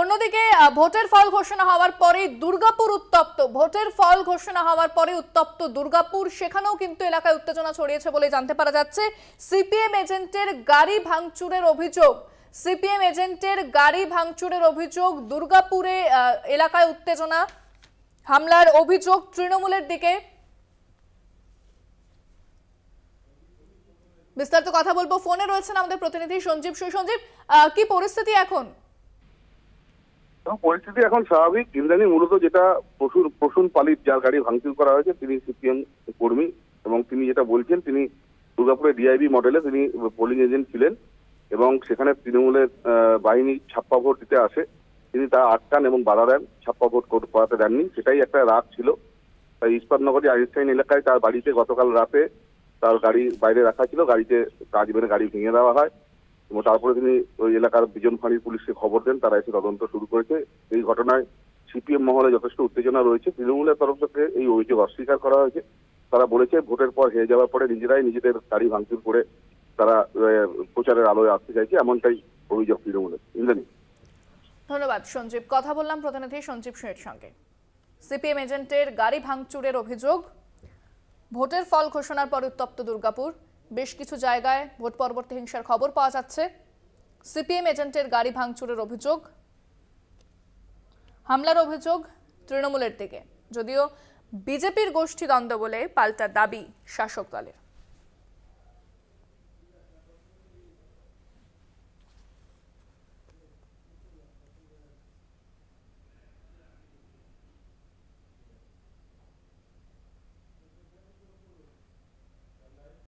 অন্যদিকে ভোটের ফল ঘোষণা হওয়ার পরে দুর্গাপুর উত্তপ্ত ভোটের ফল ঘোষণা হওয়ার পরে উত্তপ্ত দুর্গাপুর সেখানেও কিন্তু এলাকায় উত্তেজনা ছড়িয়েছে বলে জানতে পারা যাচ্ছে সিপিএম এজেন্টের গাড়ি ভাঙচুরের অভিযোগ সিপিএম এজেন্টের গাড়ি ভাঙচুরের অভিযোগ দুর্গাপুরে এলাকায় উত্তেজনা হামলার অভিযোগ তৃণমূলের দিকে বিস্তারিত কথা বলবো ফোনে রয়েছেন আমাদের প্রতিনিধি সঞ্জীব সুসঞ্জীব কি পরিস্থিতি এখন পরিস্থিতি এখন স্বাভাবিক ইন্দ্রানী মূলত যেটা প্রসূন প্রসূন পালিত যার গাড়ি ভাঙচুর করা হয়েছে তিনি সিপিএম কর্মী এবং তিনি যেটা বলছেন তিনি দুর্গাপুরে ডিআইবি মডেলে তিনি পোলিং এজেন্ট ছিলেন এবং সেখানে তৃণমূলের বাহিনী ছাপ্পা ভোট দিতে আসে তিনি তা আটকান এবং বাধা দেন ছাপ্পা ভোট করাতে দেননি সেটাই একটা রাত ছিল তাই ইস্পাতনগরী আইনস্টাইন এলাকায় তার বাড়িতে গতকাল রাতে তার গাড়ি বাইরে রাখা ছিল গাড়িতে কাজ বেড়ে গাড়ি ভেঙে দেওয়া হয় এবং তারপরে তিনি ওই এলাকার বিজন ফাঁড়ির পুলিশকে খবর দেন তারা এসে তদন্ত শুরু করেছে এই ঘটনায় সিপিএম মহলে যথেষ্ট উত্তেজনা রয়েছে তৃণমূলের তরফ থেকে এই অভিযোগ অস্বীকার করা হয়েছে তারা বলেছে ভোটের পর হেরে যাওয়ার পরে নিজেরাই নিজেদের গাড়ি ভাঙচুর করে তারা প্রচারের আলোয় আসতে চাইছে এমনটাই অভিযোগ তৃণমূলের ইন্দ্রানী ধন্যবাদ সঞ্জীব কথা বললাম প্রতিনিধি সঞ্জীব সিংয়ের সঙ্গে সিপিএম এজেন্টের গাড়ি ভাঙচুরের অভিযোগ ভোটের ফল ঘোষণার পর উত্তপ্ত দুর্গাপুর বেশ কিছু জায়গায় ভোট পরবর্তী হিংসার খবর পাওয়া যাচ্ছে সিপিএম এজেন্টের গাড়ি ভাঙচুরের অভিযোগ হামলার অভিযোগ তৃণমূলের দিকে যদিও বিজেপির গোষ্ঠী দ্বন্দ্ব বলে পাল্টা দাবি শাসক দলের